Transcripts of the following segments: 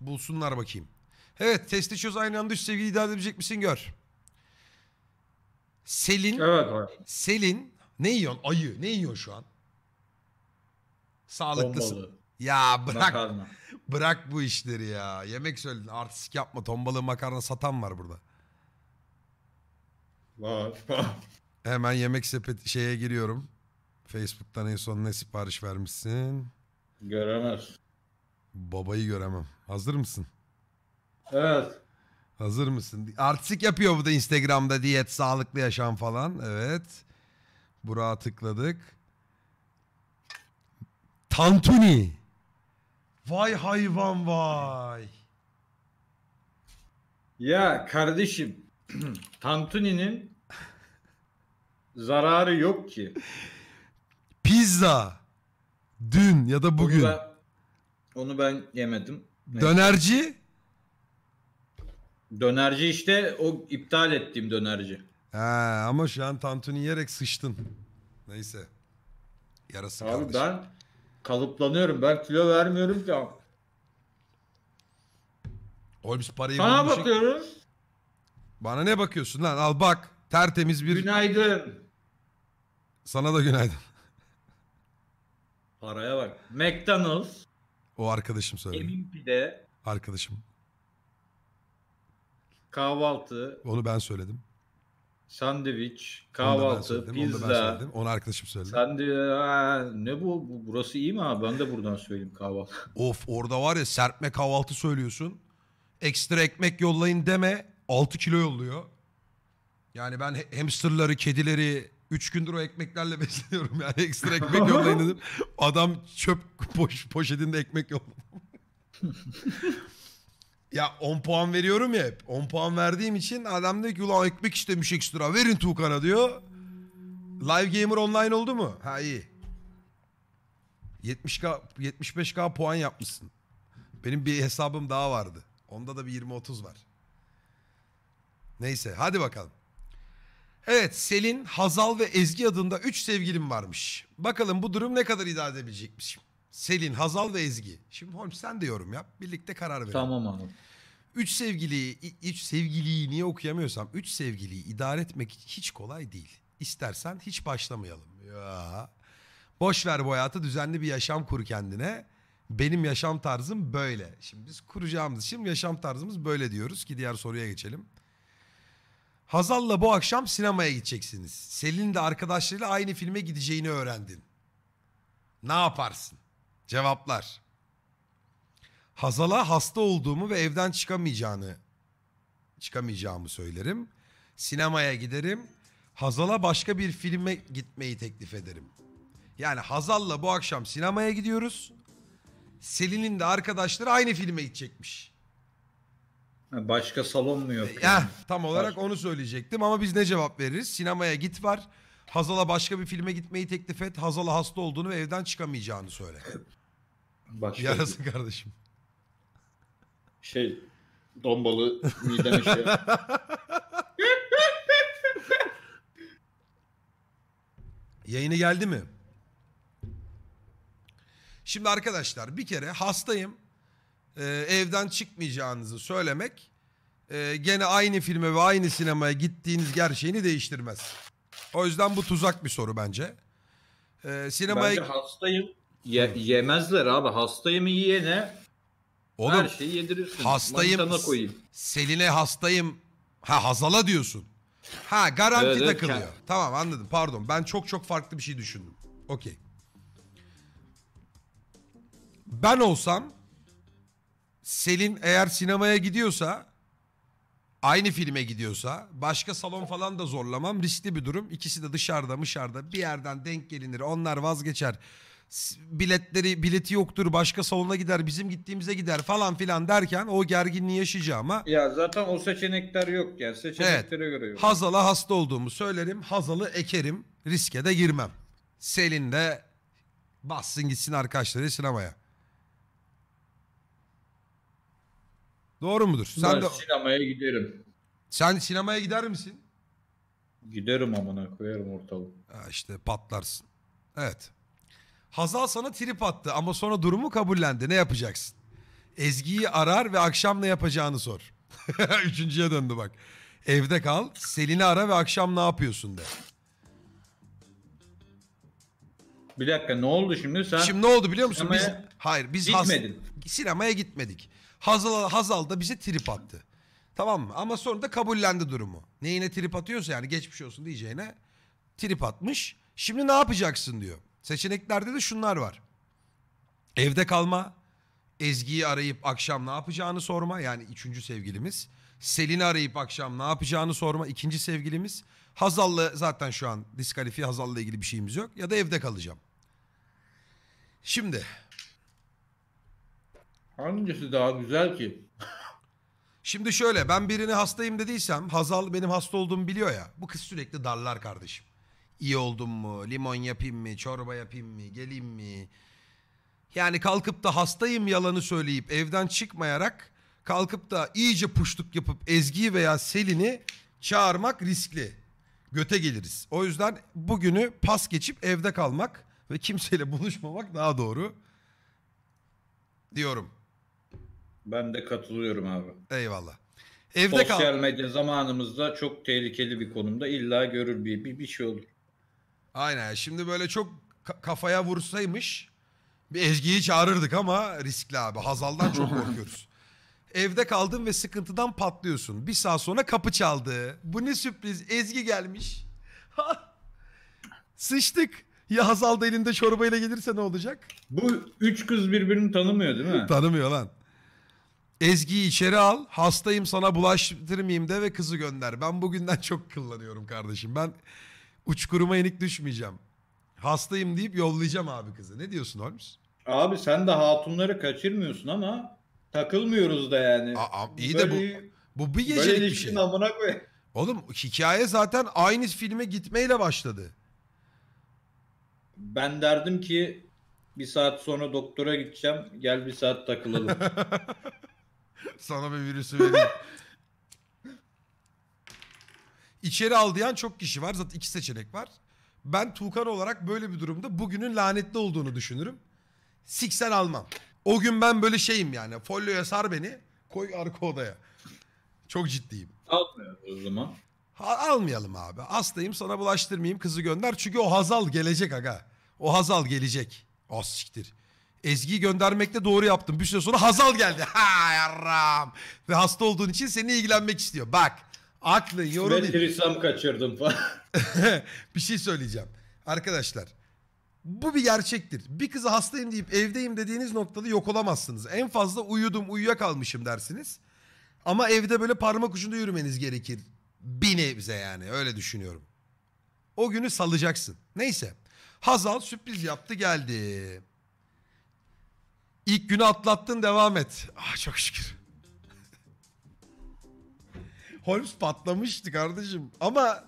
Bulsunlar bakayım. Evet testi çöz aynı anda üç sevgili idare edebilecek misin gör. Selin. Evet abi. Selin. Ne yiyorsun? Ayı. Ne yiyorsun şu an? Sağlıklısın. Bombalı. Ya bırak. Makarna. Bırak bu işleri ya. Yemek söyledin. Artistik yapma. Ton makarna satan var burada. Var. Hemen yemek sepeti şeye giriyorum. Facebook'tan en son ne sipariş vermişsin? Göremez. Babayı göremem. Hazır mısın? Evet. Hazır mısın? Artistik yapıyor bu da Instagram'da diyet, sağlıklı yaşam falan. Evet. Buraya tıkladık. Tantuni. Vay hayvan vay. Ya kardeşim Tantuni'nin zararı yok ki. Pizza. Dün ya da bugün. Bunu onu ben yemedim. Neyse. Dönerci? Dönerci işte o iptal ettiğim dönerci. Ha, ama şu an tantuni yiyerek sıçtın. Neyse. Yarası Abi kardeşim. ben kalıplanıyorum. Ben kilo vermiyorum ki. Oğlum biz parayı Sana bulmuşuk. bakıyorum. Bana ne bakıyorsun lan? Al bak. Tertemiz bir... Günaydın. Sana da günaydın. Paraya bak. McDonald's. O arkadaşım söyledi. Emin pide. Arkadaşım. Kahvaltı. Onu ben söyledim. Sandviç, kahvaltı, onu pizza. Onu, ben söyledim. onu arkadaşım söyledi. Sandviç. Ne bu? Burası iyi mi abi? Ben de buradan söyleyeyim kahvaltı. Of orada var ya serpme kahvaltı söylüyorsun. Ekstra ekmek yollayın deme. 6 kilo yolluyor. Yani ben hamsterları, kedileri, 3 gündür o ekmeklerle besliyorum yani ekstra ekmek yollayın dedim. Adam çöp poş, poşetinde ekmek yolladı. ya 10 puan veriyorum ya hep. 10 puan verdiğim için adam diyor ki ulan ekmek istemiş ekstra verin Tuğkan'a diyor. Live Gamer online oldu mu? Ha iyi. 70k 75k puan yapmışsın. Benim bir hesabım daha vardı. Onda da bir 20 30 var. Neyse hadi bakalım. Evet Selin, Hazal ve Ezgi adında 3 sevgilim varmış. Bakalım bu durum ne kadar idare edebilecekmiş. Selin, Hazal ve Ezgi. Şimdi Holmes sen de yorum yap. Birlikte karar verelim. Tamam abi. Üç sevgiliyi, üç sevgiliyi niye okuyamıyorsam üç sevgiliyi idare etmek hiç kolay değil. İstersen hiç başlamayalım. Ya. Boş ver bu hayatı düzenli bir yaşam kur kendine. Benim yaşam tarzım böyle. Şimdi biz kuracağımız için yaşam tarzımız böyle diyoruz ki diğer soruya geçelim. Hazal'la bu akşam sinemaya gideceksiniz. Selin de arkadaşlarıyla aynı filme gideceğini öğrendin. Ne yaparsın? Cevaplar. Hazal'a hasta olduğumu ve evden çıkamayacağını çıkamayacağımı söylerim. Sinemaya giderim. Hazal'a başka bir filme gitmeyi teklif ederim. Yani Hazal'la bu akşam sinemaya gidiyoruz. Selin'in de arkadaşları aynı filme gidecekmiş. Başka salon mu yok? E, yani? tam olarak Başka. onu söyleyecektim ama biz ne cevap veririz? Sinemaya git var. Hazal'a başka bir filme gitmeyi teklif et. Hazal'a hasta olduğunu ve evden çıkamayacağını söyle. Başka Yarası kardeşim. şey dombalı midem şey. Yayını geldi mi? Şimdi arkadaşlar bir kere hastayım e, evden çıkmayacağınızı söylemek e, gene aynı filme ve aynı sinemaya gittiğiniz gerçeğini değiştirmez. O yüzden bu tuzak bir soru bence. E, sinemaya... Bence hastayım. Ye, yemezler abi. Hastayım yiyene Oğlum, her şeyi yedirirsin. Hastayım. Selin'e hastayım. Ha Hazal'a diyorsun. Ha garanti evet, takılıyor. Evet. Tamam anladım pardon. Ben çok çok farklı bir şey düşündüm. Okey. Ben olsam Selin eğer sinemaya gidiyorsa aynı filme gidiyorsa başka salon falan da zorlamam riskli bir durum. İkisi de dışarıda dışarıda bir yerden denk gelinir onlar vazgeçer. Biletleri bileti yoktur başka salona gider bizim gittiğimize gider falan filan derken o gerginliği yaşayacağıma. Ya zaten o seçenekler yok ya seçeneklere evet, göre yok. Hazal'a hasta olduğumu söylerim Hazal'ı ekerim riske de girmem. Selin de bassın gitsin arkadaşları sinemaya. Doğru mudur? Sen ben de... sinemaya giderim. Sen sinemaya gider misin? Giderim amına koyarım ortalığı. İşte patlarsın. Evet. Hazal sana trip attı ama sonra durumu kabullendi. Ne yapacaksın? Ezgi'yi arar ve akşam ne yapacağını sor. Üçüncüye döndü bak. Evde kal, Selin'i ara ve akşam ne yapıyorsun de. Bir dakika ne oldu şimdi sen? Şimdi ne oldu biliyor musun? Sinemaya biz hayır biz gitmedin. Has, sinemaya gitmedik. Hazal, Hazal da bize trip attı. Tamam mı? Ama sonra da kabullendi durumu. Neyine trip atıyorsa yani geçmiş olsun diyeceğine trip atmış. Şimdi ne yapacaksın diyor. Seçeneklerde de şunlar var. Evde kalma. Ezgi'yi arayıp akşam ne yapacağını sorma. Yani üçüncü sevgilimiz. Selin'i arayıp akşam ne yapacağını sorma. ikinci sevgilimiz. Hazal'la zaten şu an diskalifiye Hazal'la ilgili bir şeyimiz yok. Ya da evde kalacağım. Şimdi Hangisi daha güzel ki? Şimdi şöyle ben birini hastayım dediysem Hazal benim hasta olduğumu biliyor ya. Bu kız sürekli darlar kardeşim. İyi oldum mu? Limon yapayım mı? Çorba yapayım mı? Geleyim mi? Yani kalkıp da hastayım yalanı söyleyip evden çıkmayarak kalkıp da iyice puştuk yapıp Ezgi'yi veya Selin'i çağırmak riskli. Göte geliriz. O yüzden bugünü pas geçip evde kalmak ve kimseyle buluşmamak daha doğru diyorum. Ben de katılıyorum abi. Eyvallah. Evde Sosyal kal. medya zamanımızda çok tehlikeli bir konumda. İlla görür bir, bir, bir şey olur. Aynen. Şimdi böyle çok kafaya vursaymış bir Ezgi'yi çağırırdık ama riskli abi. Hazal'dan çok korkuyoruz. Evde kaldın ve sıkıntıdan patlıyorsun. Bir saat sonra kapı çaldı. Bu ne sürpriz. Ezgi gelmiş. Sıçtık. Ya Hazal da elinde çorbayla gelirse ne olacak? Bu üç kız birbirini tanımıyor değil mi? Tanımıyor lan. Ezgi'yi içeri al. Hastayım sana bulaştırmayayım de ve kızı gönder. Ben bugünden çok kullanıyorum kardeşim. Ben uçkuruma inik düşmeyeceğim. Hastayım deyip yollayacağım abi kızı. Ne diyorsun Holmes? Abi sen de hatunları kaçırmıyorsun ama takılmıyoruz da yani. Aa, iyi de bu bu bir gecelik bir şey. ilişkin Oğlum hikaye zaten aynı filme gitmeyle başladı. Ben derdim ki bir saat sonra doktora gideceğim. Gel bir saat takılalım. Sana bir virüsü vereyim. İçeri aldıyan çok kişi var. Zaten iki seçenek var. Ben Tuğkan olarak böyle bir durumda bugünün lanetli olduğunu düşünürüm. Siksen almam. O gün ben böyle şeyim yani. Folyoya sar beni. Koy arka odaya. Çok ciddiyim. Almayalım o zaman. Ha, almayalım abi. Aslayım sana bulaştırmayayım kızı gönder. Çünkü o Hazal gelecek aga. O Hazal gelecek. O ah, siktir. Ezgi'yi göndermekte doğru yaptım. Bir süre sonra Hazal geldi. Ha yarram. Ve hasta olduğun için seni ilgilenmek istiyor. Bak. Aklı yorum. Ben trisam kaçırdım falan. bir şey söyleyeceğim. Arkadaşlar. Bu bir gerçektir. Bir kızı hastayım deyip evdeyim dediğiniz noktada yok olamazsınız. En fazla uyudum uyuyakalmışım dersiniz. Ama evde böyle parmak ucunda yürümeniz gerekir. Bir nebze yani öyle düşünüyorum. O günü salacaksın. Neyse. Hazal sürpriz yaptı geldi. İlk günü atlattın devam et. Ah çok şükür. Holmes patlamıştı kardeşim. Ama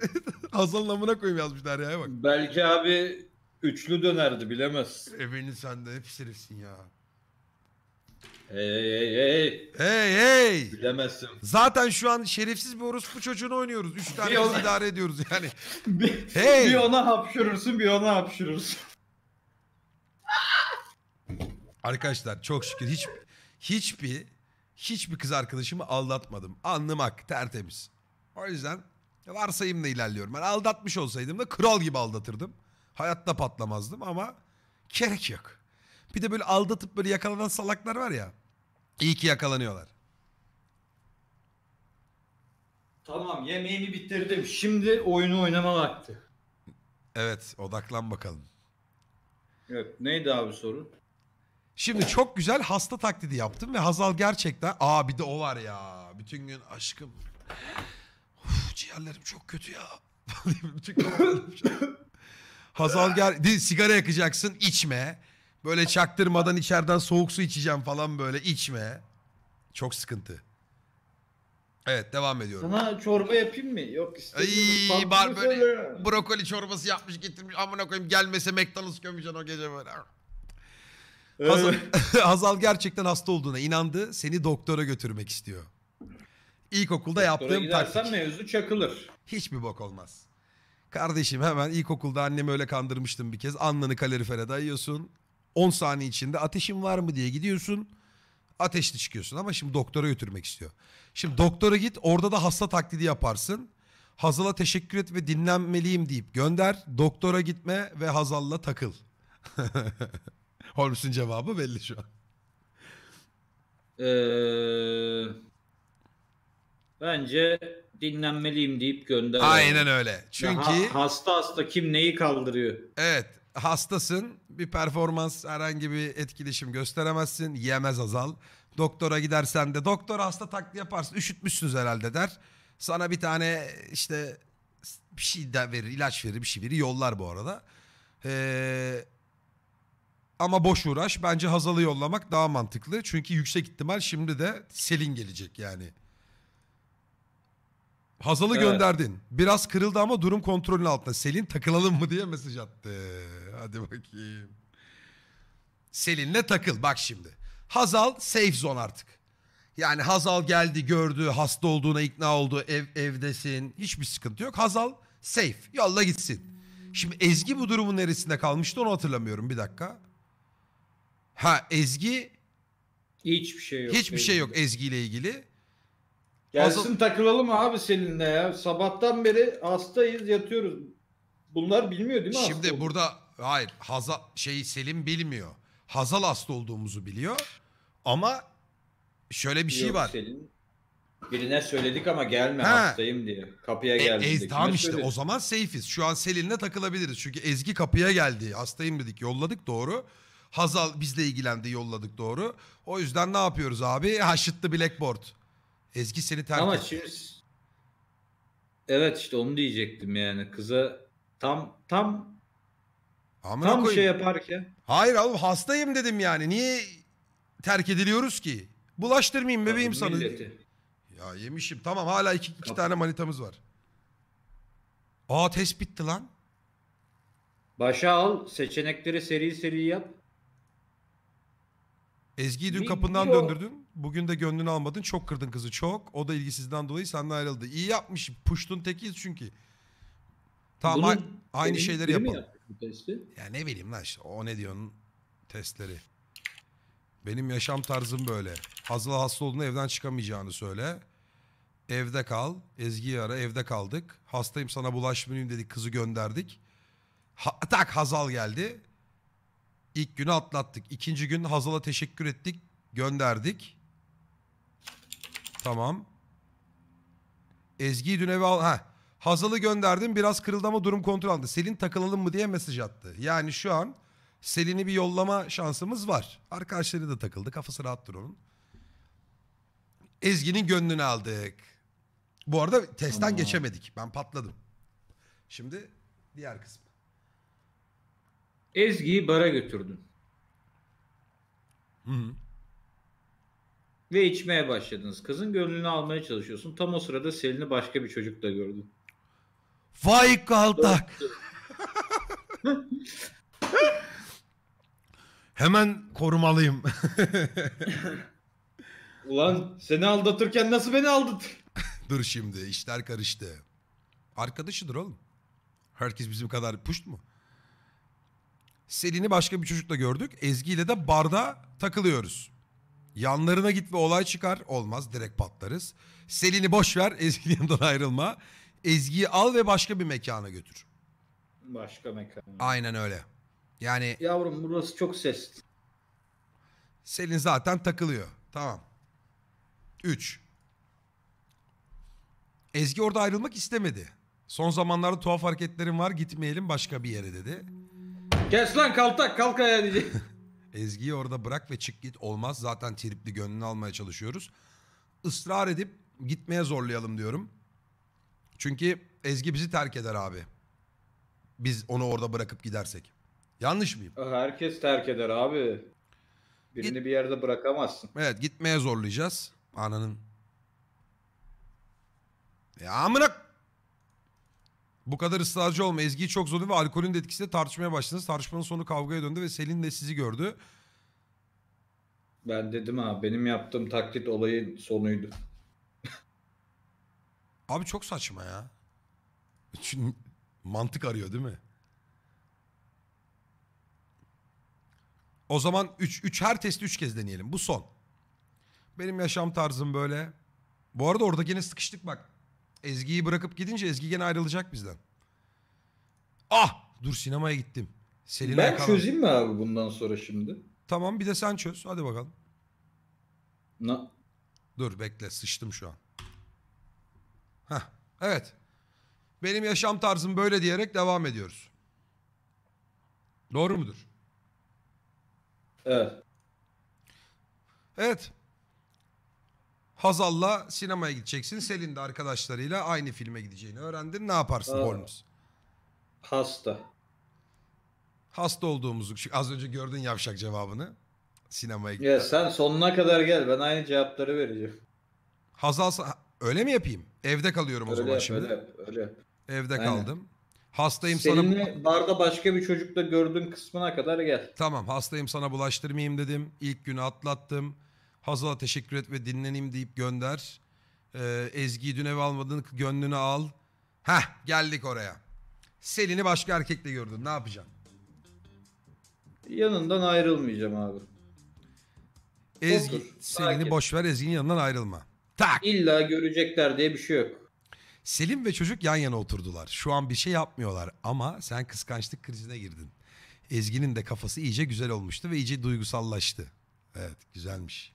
Hazal'ın amına koyayım yazmış Derya'ya bak. Belki abi üçlü dönerdi bilemez. Evini sen de hep herifsin ya. Hey hey hey. Hey hey. Bilemezsin. Zaten şu an şerefsiz bir orospu çocuğunu oynuyoruz. Üç tane ona... idare ediyoruz yani. bir, hey. bir ona hapşırırsın bir ona hapşırırsın. Arkadaşlar çok şükür hiç hiçbir hiçbir kız arkadaşımı aldatmadım. Anlamak tertemiz. O yüzden varsayımla ilerliyorum. Ben aldatmış olsaydım da kral gibi aldatırdım. Hayatta patlamazdım ama gerek yok. Bir de böyle aldatıp böyle yakalanan salaklar var ya. İyi ki yakalanıyorlar. Tamam yemeğimi bitirdim. Şimdi oyunu oynama vakti. Evet odaklan bakalım. Evet neydi abi sorun? Şimdi çok güzel hasta taklidi yaptım ve Hazal gerçekten... Aa bir de o var ya. Bütün gün aşkım. Uf, ciğerlerim çok kötü ya. Hazal gel... Di- Sigara yakacaksın içme. Böyle çaktırmadan içeriden soğuk su içeceğim falan böyle içme. Çok sıkıntı. Evet devam ediyorum. Sana çorba yapayım mı? Yok istedim istemiyorum. bar böyle söyle. brokoli çorbası yapmış getirmiş amına koyayım gelmese McDonald's gömeceksin o gece böyle. Ee, Hazal, Hazal gerçekten hasta olduğuna inandı. Seni doktora götürmek istiyor. İlkokulda doktora yaptığım taktik. Doktora mevzu çakılır. Hiçbir bok olmaz. Kardeşim hemen ilkokulda annemi öyle kandırmıştım bir kez. Anlanı kalorifere dayıyorsun. 10 saniye içinde ateşin var mı diye gidiyorsun. Ateşli çıkıyorsun ama şimdi doktora götürmek istiyor. Şimdi doktora git orada da hasta taklidi yaparsın. Hazal'a teşekkür et ve dinlenmeliyim deyip gönder. Doktora gitme ve Hazal'la takıl. Holmes'un cevabı belli şu an. Ee, bence dinlenmeliyim deyip gönder. Aynen öyle. Çünkü ha, hasta hasta kim neyi kaldırıyor? Evet, hastasın. Bir performans herhangi bir etkileşim gösteremezsin. Yemez azal. Doktora gidersen de doktor hasta taklit yaparsın. Üşütmüşsünüz herhalde der. Sana bir tane işte bir şey de verir, ilaç verir, bir şey verir. Yollar bu arada. Ee, ama boş uğraş. Bence Hazal'ı yollamak daha mantıklı. Çünkü yüksek ihtimal şimdi de Selin gelecek yani. Hazal'ı evet. gönderdin. Biraz kırıldı ama durum kontrolün altında. Selin takılalım mı diye mesaj attı. Hadi bakayım. Selin'le takıl bak şimdi. Hazal safe zone artık. Yani Hazal geldi gördü hasta olduğuna ikna oldu ev, evdesin hiçbir sıkıntı yok. Hazal safe yolla gitsin. Şimdi Ezgi bu durumun neresinde kalmıştı onu hatırlamıyorum bir dakika. Ha Ezgi hiçbir şey yok. Hiçbir şey yok Ezgi ile ilgili. Gelsin Asıl... takılalım abi seninle ya. Sabahtan beri hastayız, yatıyoruz. Bunlar bilmiyor değil mi? Şimdi hasta burada olduğunu? hayır Hazal şey Selim bilmiyor. Hazal hasta olduğumuzu biliyor. Ama şöyle bir şey yok, şey var. Selin birine söyledik ama gelme ha. hastayım diye. Kapıya geldik E, ez, tamam işte söyledik? o zaman safe'iz. Şu an Selin'le takılabiliriz. Çünkü Ezgi kapıya geldi. Hastayım dedik, yolladık doğru. Hazal bizle ilgilendi yolladık doğru. O yüzden ne yapıyoruz abi? Haşıtlı Blackboard. Ezgi seni terk Ama etti. şimdi... Evet işte onu diyecektim yani. Kıza tam tam Amına tam koyayım. şey yaparken. Hayır oğlum hastayım dedim yani. Niye terk ediliyoruz ki? Bulaştırmayayım bebeğim sana. Milleti. Ya yemişim. Tamam hala iki, iki Yap. tane manitamız var. Aa test bitti lan. Başa al seçenekleri seri seri yap. Ezgi'yi dün kapından döndürdün. Bugün de gönlünü almadın. Çok kırdın kızı çok. O da ilgisizden dolayı senden ayrıldı. İyi yapmış. Puştun tekiyiz çünkü. Tamam Bunun aynı sebebi şeyleri yapalım. yaptık testi? Ya ne bileyim lan işte o ne diyorsun testleri. Benim yaşam tarzım böyle. Hazla hasta olduğunda evden çıkamayacağını söyle. Evde kal. Ezgi'yi ara evde kaldık. Hastayım sana bulaşmayayım dedik kızı gönderdik. Ha- tak Hazal geldi. İlk günü atlattık. İkinci gün Hazal'a teşekkür ettik. Gönderdik. Tamam. Ezgi'yi dün eve al... Heh. Hazal'ı gönderdim. Biraz kırıldı ama durum kontrol aldı. Selin takılalım mı diye mesaj attı. Yani şu an Selin'i bir yollama şansımız var. Arkadaşları da takıldı. Kafası rahattır onun. Ezgi'nin gönlünü aldık. Bu arada testten geçemedik. Ben patladım. Şimdi diğer kısmı. Ezgi'yi bara götürdün. Hı hı. Ve içmeye başladınız. Kızın gönlünü almaya çalışıyorsun. Tam o sırada Selin'i başka bir çocukla gördün. Vay kaltak. Hemen korumalıyım. Ulan seni aldatırken nasıl beni aldatır? Dur şimdi işler karıştı. Arkadaşıdır oğlum. Herkes bizim kadar puşt mu? Selin'i başka bir çocukla gördük. Ezgi ile de barda takılıyoruz. Yanlarına git ve olay çıkar. Olmaz direkt patlarız. Selin'i boş ver Ezgi'nin yanından ayrılma. Ezgi'yi al ve başka bir mekana götür. Başka mekan. Aynen öyle. Yani Yavrum burası çok sesli. Selin zaten takılıyor. Tamam. 3. Ezgi orada ayrılmak istemedi. Son zamanlarda tuhaf hareketlerim var gitmeyelim başka bir yere dedi. Kes lan kaltak kalk ayağa diyecek. Ezgi'yi orada bırak ve çık git olmaz. Zaten tripli gönlünü almaya çalışıyoruz. Israr edip gitmeye zorlayalım diyorum. Çünkü Ezgi bizi terk eder abi. Biz onu orada bırakıp gidersek. Yanlış mıyım? Herkes terk eder abi. Birini Git- bir yerde bırakamazsın. Evet gitmeye zorlayacağız. Ananın. Ya amına bu kadar ısrarcı olma. Ezgi'yi çok zorladı ve alkolün de etkisiyle tartışmaya başladınız. Tartışmanın sonu kavgaya döndü ve Selin de sizi gördü. Ben dedim ha benim yaptığım taklit olayın sonuydu. Abi çok saçma ya. Çünkü mantık arıyor değil mi? O zaman 3 3 her testi 3 kez deneyelim. Bu son. Benim yaşam tarzım böyle. Bu arada orada gene sıkıştık bak. Ezgi'yi bırakıp gidince Ezgi gene ayrılacak bizden. Ah! Dur sinemaya gittim. Selin ben Akalın. çözeyim mi abi bundan sonra şimdi? Tamam bir de sen çöz. Hadi bakalım. Na Dur bekle sıçtım şu an. Heh, evet. Benim yaşam tarzım böyle diyerek devam ediyoruz. Doğru mudur? Evet. Evet. Hazal'la sinemaya gideceksin. Selin de arkadaşlarıyla aynı filme gideceğini öğrendin. Ne yaparsın Aa, Holmes? Hasta. Hasta olduğumuzu. Çünkü az önce gördün yavşak cevabını. Sinemaya gittin. Ya sen sonuna kadar gel. Ben aynı cevapları vereceğim. Hazal öyle mi yapayım? Evde kalıyorum öyle o zaman yap, şimdi. Öyle yap, öyle yap. Evde Aynen. kaldım. Hastayım Seninle sana... barda başka bir çocukla gördüğün kısmına kadar gel. Tamam hastayım sana bulaştırmayayım dedim. İlk günü atlattım. Hazal'a teşekkür et ve dinleneyim deyip gönder. Ee, Ezgi'yi dün eve almadın gönlünü al. Heh geldik oraya. Selin'i başka erkekle gördün ne yapacaksın? Yanından ayrılmayacağım abi. Ezgi Otur, Selin'i boş ver Ezgi'nin yanından ayrılma. Tak. İlla görecekler diye bir şey yok. Selim ve çocuk yan yana oturdular. Şu an bir şey yapmıyorlar ama sen kıskançlık krizine girdin. Ezgi'nin de kafası iyice güzel olmuştu ve iyice duygusallaştı. Evet güzelmiş.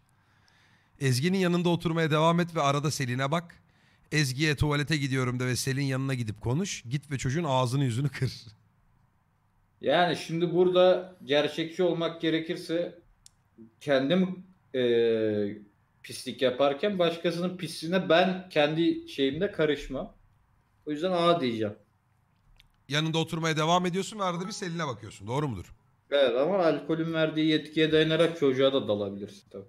Ezgi'nin yanında oturmaya devam et ve arada Selin'e bak. Ezgi'ye tuvalete gidiyorum de ve Selin yanına gidip konuş. Git ve çocuğun ağzını yüzünü kır. Yani şimdi burada gerçekçi olmak gerekirse kendim e, pislik yaparken başkasının pisliğine ben kendi şeyimde karışma. O yüzden A diyeceğim. Yanında oturmaya devam ediyorsun ve arada bir Selin'e bakıyorsun. Doğru mudur? Evet ama alkolün verdiği yetkiye dayanarak çocuğa da dalabilirsin tabii.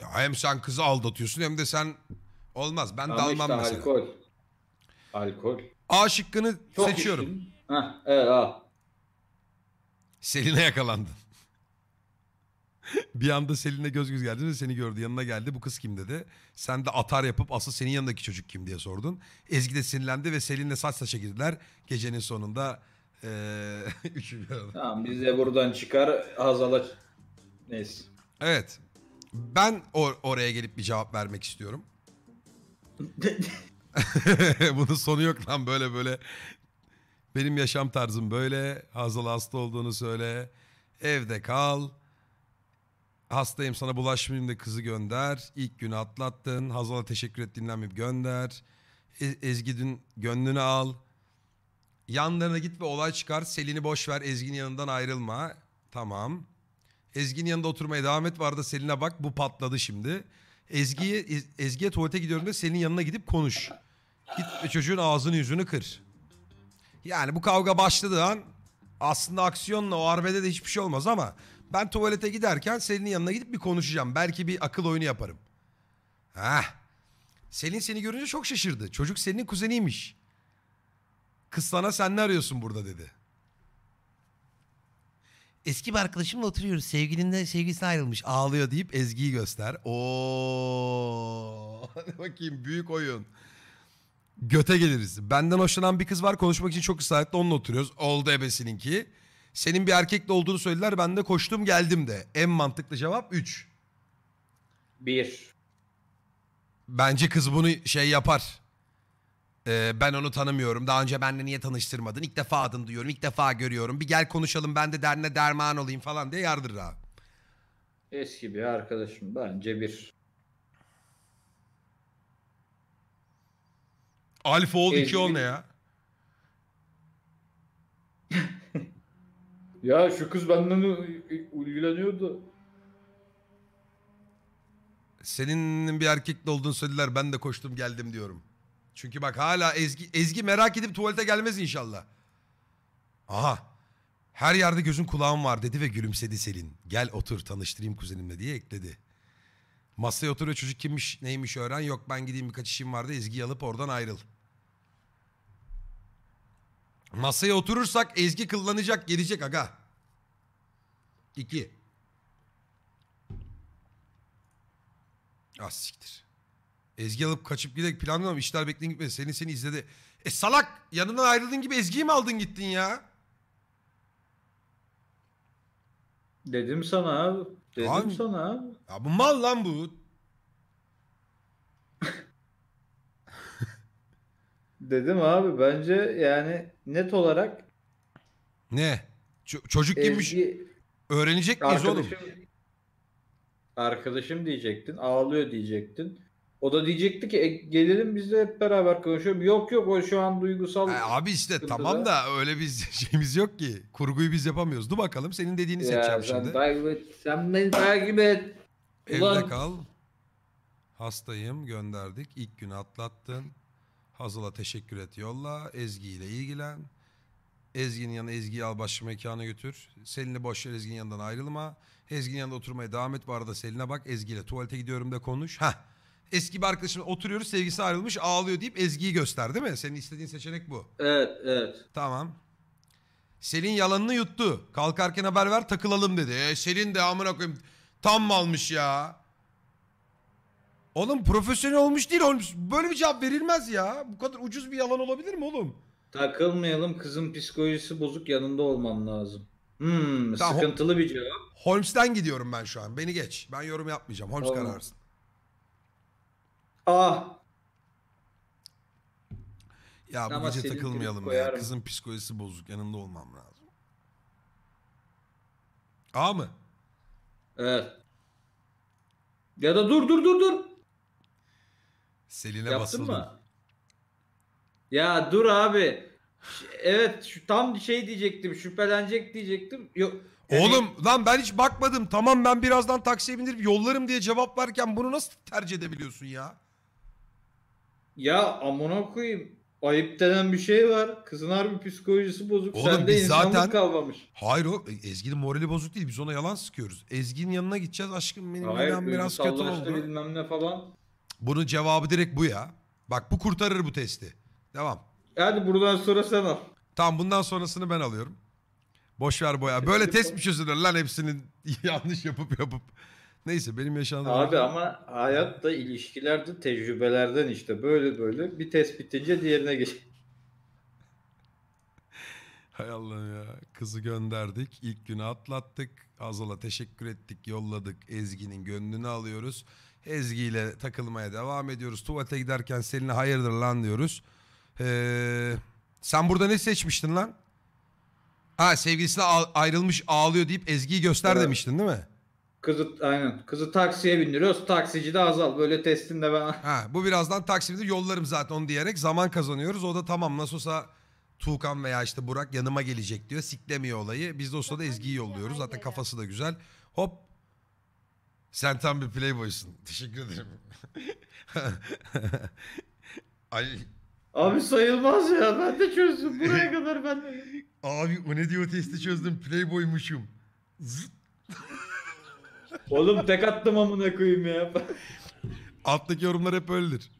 Ya hem sen kızı aldatıyorsun hem de sen olmaz. Ben Ama dalmam işte mesela. alkol. Alkol. A şıkkını Çok seçiyorum. Heh, evet A. Selin'e yakalandın. bir anda Selin'e göz göz geldi ve seni gördü yanına geldi bu kız kim dedi. Sen de atar yapıp asıl senin yanındaki çocuk kim diye sordun. Ezgi de sinirlendi ve Selin'le saç saça girdiler. Gecenin sonunda ee, üçü bir arada. Tamam biz de buradan çıkar Hazal'a neyse. Evet ben or- oraya gelip bir cevap vermek istiyorum. Bunun sonu yok lan böyle böyle. Benim yaşam tarzım böyle. Hazal hasta olduğunu söyle. Evde kal. Hastayım sana bulaşmayayım da kızı gönder. İlk günü atlattın. Hazal'a teşekkür et dinlenmeyip gönder. E- Ezgi dün gönlünü al. Yanlarına git ve olay çıkar. Selin'i boş ver. Ezgi'nin yanından ayrılma. Tamam. Ezgi'nin yanında oturmaya devam et vardı. Selin'e bak bu patladı şimdi. Ezgi'ye Ezgi'ye tuvalete gidiyorum da senin yanına gidip konuş. Git çocuğun ağzını yüzünü kır. Yani bu kavga başladı an aslında aksiyonla o arbede de hiçbir şey olmaz ama ben tuvalete giderken Selin'in yanına gidip bir konuşacağım. Belki bir akıl oyunu yaparım. Heh. Selin seni görünce çok şaşırdı. Çocuk Selin'in kuzeniymiş. Kız sana sen ne arıyorsun burada dedi eski bir arkadaşımla oturuyoruz. Sevgilinle sevgilisine ayrılmış. Ağlıyor deyip Ezgi'yi göster. Oo. Hadi bakayım büyük oyun. Göte geliriz. Benden hoşlanan bir kız var. Konuşmak için çok ısrarlı. Onunla oturuyoruz. Oldu ebesininki. Senin bir erkekle olduğunu söylediler. Ben de koştum geldim de. En mantıklı cevap 3. 1. Bence kız bunu şey yapar. Ee, ben onu tanımıyorum. Daha önce benle niye tanıştırmadın? İlk defa adını duyuyorum. ilk defa görüyorum. Bir gel konuşalım ben de derne derman olayım falan diye yardırır abi. Eski bir arkadaşım bence bir. Alfa oldu Eski- 2 ne ya? Ya şu kız benden u- ilgileniyordu. Senin bir erkekle olduğunu söylediler ben de koştum geldim diyorum. Çünkü bak hala Ezgi, Ezgi merak edip tuvalete gelmez inşallah. Aha. Her yerde gözün kulağın var dedi ve gülümsedi Selin. Gel otur tanıştırayım kuzenimle diye ekledi. Masaya oturuyor çocuk kimmiş neymiş öğren. Yok ben gideyim birkaç işim vardı Ezgi'yi alıp oradan ayrıl. Masaya oturursak Ezgi kıllanacak gelecek aga. İki. Ah siktir. Ezgi alıp kaçıp gidek planlamam işler bekleyin gitmedi. Seni seni izledi. E salak yanından ayrıldığın gibi Ezgi'yi mi aldın gittin ya? Dedim sana abi. Dedim Abi- sana abi. Ya bu mal lan bu. Dedim abi bence yani net olarak Ne? Ço- çocuk gibiymiş. Ezgi Öğrenecek miyiz oğlum? arkadaşım arkadaşım diyecektin. Ağlıyor diyecektin. O da diyecekti ki e, gelelim biz de hep beraber konuşalım. Yok yok o şu an duygusal. E, abi işte tamam da. da öyle biz şeyimiz yok ki. Kurguyu biz yapamıyoruz. Dur bakalım senin dediğini ya, seçeceğim sen şimdi. Takip sen beni takip et. Ulan. Evde kal. Hastayım gönderdik. İlk günü atlattın. Hazal'a teşekkür et yolla. Ezgi ile ilgilen. Ezgi'nin yanına Ezgi'yi al başka mekana götür. Selin'i boş ver Ezgi'nin yanından ayrılma. Ezgi'nin yanında oturmaya devam et. Bu arada Selin'e bak. Ezgi ile tuvalete gidiyorum da konuş. Hah eski bir arkadaşımla oturuyoruz sevgisi ayrılmış ağlıyor deyip Ezgi'yi göster değil mi? Senin istediğin seçenek bu. Evet, evet. Tamam. Selin yalanını yuttu. Kalkarken haber ver takılalım dedi. E, Selin de amına koyayım tam mı ya? Oğlum profesyonel olmuş değil olmuş. Böyle bir cevap verilmez ya. Bu kadar ucuz bir yalan olabilir mi oğlum? Takılmayalım kızın psikolojisi bozuk yanında olmam lazım. Hmm, Tamam, sıkıntılı bir cevap. Holmes'ten gidiyorum ben şu an. Beni geç. Ben yorum yapmayacağım. Holmes Tamam. kararsın. Ah. Ya Ama bu gece takılmayalım ya. Kızın psikolojisi bozuk. Yanında olmam lazım. A mı? Evet. Ya da dur dur dur dur. Selin'e Yaptın basıldım. mı? Ya dur abi. Evet şu tam şey diyecektim. Şüphelenecek diyecektim. Yok. Yani- Oğlum lan ben hiç bakmadım. Tamam ben birazdan taksiye bindirip yollarım diye cevap verken bunu nasıl tercih edebiliyorsun ya? Ya amına koyayım. Ayıp denen bir şey var. Kızın harbi psikolojisi bozuk. Oğlum, Sende biz insanlık zaten... kalmamış. Hayır o e, Ezgi'nin morali bozuk değil. Biz ona yalan sıkıyoruz. Ezgi'nin yanına gideceğiz. Aşkım benim Hayır, ben biraz kötü oldu. bilmem ne falan. Bunun cevabı direkt bu ya. Bak bu kurtarır bu testi. Devam. Yani buradan sonra sen al. Tamam bundan sonrasını ben alıyorum. Boş ver boya. Böyle test mi çözülür lan hepsini yanlış yapıp yapıp. Neyse benim yaşandığım... Abi ama hayatta ilişkilerde tecrübelerden işte böyle böyle bir tespitince diğerine geç. Hay Allah ya. Kızı gönderdik. İlk günü atlattık. Azal'a teşekkür ettik. Yolladık. Ezgi'nin gönlünü alıyoruz. Ezgi ile takılmaya devam ediyoruz. Tuvalete giderken Selin'e hayırdır lan diyoruz. Ee, sen burada ne seçmiştin lan? Ha sevgilisiyle ayrılmış ağlıyor deyip Ezgi'yi göster evet. demiştin değil mi? Kızı aynen. Kızı taksiye bindiriyoruz. Taksici de azal. Böyle testinde ben. Ha, bu birazdan Taksim'de yollarım zaten onu diyerek zaman kazanıyoruz. O da tamam nasıl olsa Tuğkan veya işte Burak yanıma gelecek diyor. Siklemiyor olayı. Biz de o sırada Ezgi'yi yolluyoruz. Zaten kafası da güzel. Hop. Sen tam bir playboysun. Teşekkür ederim. Ali. Abi sayılmaz ya. Ben de çözdüm. Buraya kadar ben de. Abi o ne diyor testi çözdüm. Playboymuşum. Zıt. Oğlum tek attım amına koyayım ya. Alttaki yorumlar hep öyledir.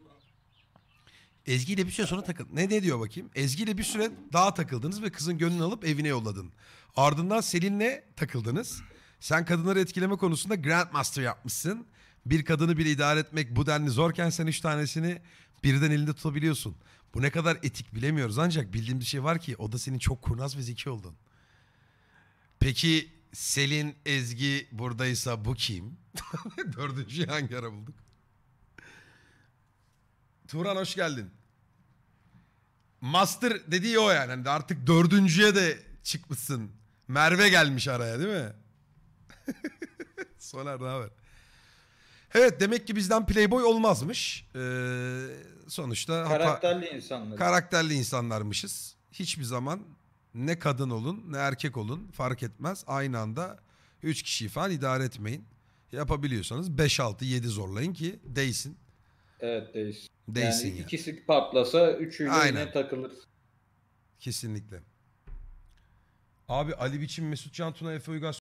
Ezgi ile bir süre sonra takıl. Ne ne diyor bakayım? Ezgi ile bir süre daha takıldınız ve kızın gönlünü alıp evine yolladın. Ardından Selin'le takıldınız. Sen kadınları etkileme konusunda Grandmaster yapmışsın. Bir kadını bile idare etmek bu denli zorken sen üç tanesini birden elinde tutabiliyorsun. Bu ne kadar etik bilemiyoruz ancak bildiğim bir şey var ki o da senin çok kurnaz ve zeki oldun. Peki Selin Ezgi buradaysa bu kim? Dördüncü hangi ara bulduk? Turan hoş geldin. Master dediği o yani. Hani artık dördüncüye de çıkmışsın. Merve gelmiş araya değil mi? Soner ne haber? Evet demek ki bizden playboy olmazmış. Ee, sonuçta karakterli insanlar. Karakterli insanlarmışız. Hiçbir zaman ne kadın olun ne erkek olun fark etmez. Aynı anda 3 kişiyi falan idare etmeyin. Yapabiliyorsanız 5-6-7 zorlayın ki değsin. Evet değiş. Değsin yani. yani. ikisi patlasa üçüyle Aynen. yine takılır. Kesinlikle. Abi Ali Biçim, Mesut Can Tuna, Efe Uygar